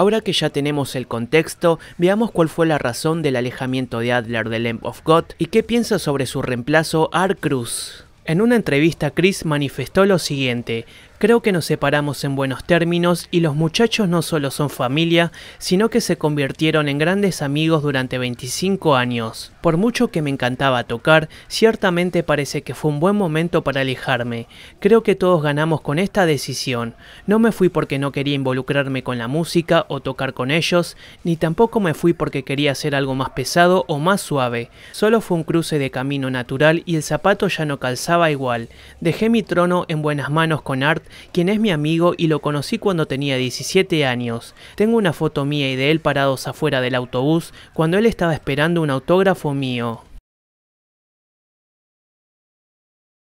Ahora que ya tenemos el contexto, veamos cuál fue la razón del alejamiento de Adler de Lamb of God y qué piensa sobre su reemplazo Ar Cruz. En una entrevista, Chris manifestó lo siguiente, Creo que nos separamos en buenos términos y los muchachos no solo son familia, sino que se convirtieron en grandes amigos durante 25 años. Por mucho que me encantaba tocar, ciertamente parece que fue un buen momento para alejarme. Creo que todos ganamos con esta decisión. No me fui porque no quería involucrarme con la música o tocar con ellos, ni tampoco me fui porque quería hacer algo más pesado o más suave. Solo fue un cruce de camino natural y el zapato ya no calzaba igual. Dejé mi trono en buenas manos con Art quien es mi amigo y lo conocí cuando tenía 17 años. Tengo una foto mía y de él parados afuera del autobús cuando él estaba esperando un autógrafo mío.